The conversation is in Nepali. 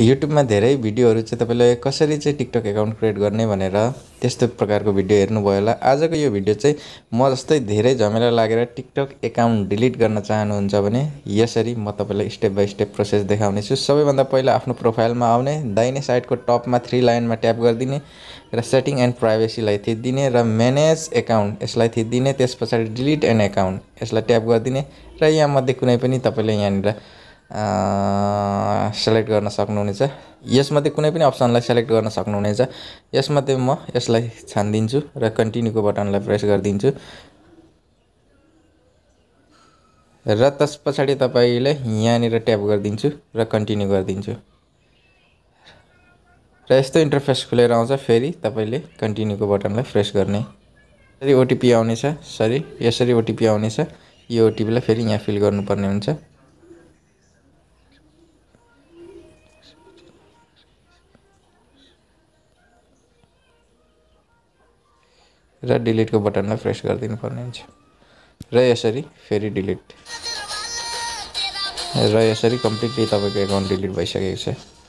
युट्युबमा धेरै भिडियोहरू चाहिँ तपाईँले कसरी चाहिँ टिकटक एकाउन्ट क्रिएट गर्ने भनेर त्यस्तो प्रकारको भिडियो हेर्नुभयो होला आजको यो भिडियो चाहिँ म जस्तै धेरै झमेला लागेर टिकटक एकाउन्ट डिलिट गर्न चाहनुहुन्छ भने यसरी म तपाईँलाई स्टेप बाई स्टेप प्रोसेस देखाउनेछु सबैभन्दा पहिला आफ्नो प्रोफाइलमा आउने दाहिने साइडको टपमा थ्री लाइनमा ट्याप गरिदिने र सेटिङ एन्ड प्राइभेसीलाई थिचिदिने र म्यानेज एकाउन्ट यसलाई थिचिदिने त्यस पछाडि डिलिट एन्ड एकाउन्ट यसलाई ट्याप गरिदिने र यहाँमध्ये कुनै पनि तपाईँले यहाँनिर सेलेक्ट गर्न सक्नुहुनेछ यसमध्ये कुनै पनि अप्सनलाई सेलेक्ट गर्न सक्नुहुनेछ यसमध्ये म यसलाई छानिदिन्छु र कन्टिन्यूको बटनलाई प्रेस गरिदिन्छु र त्यस पछाडि तपाईँले यहाँनिर ट्याप गरिदिन्छु र कन्टिन्यू गरिदिन्छु र यस्तो इन्टरफेस खुलेर आउँछ फेरि तपाईँले कन्टिन्यूको बटनलाई प्रेस गर्ने यसरी ओटिपी आउनेछ सरी यसरी ओटिपी आउनेछ यो ओटिपीलाई फेरि यहाँ फिल गर्नुपर्ने हुन्छ र डिलिटको बटनलाई प्रेस गरिदिनु पर्ने हुन्छ र यसरी फेरि डिलिट र यसरी कम्प्लिटली तपाईँको एकाउन्ट डिलिट भइसकेको छ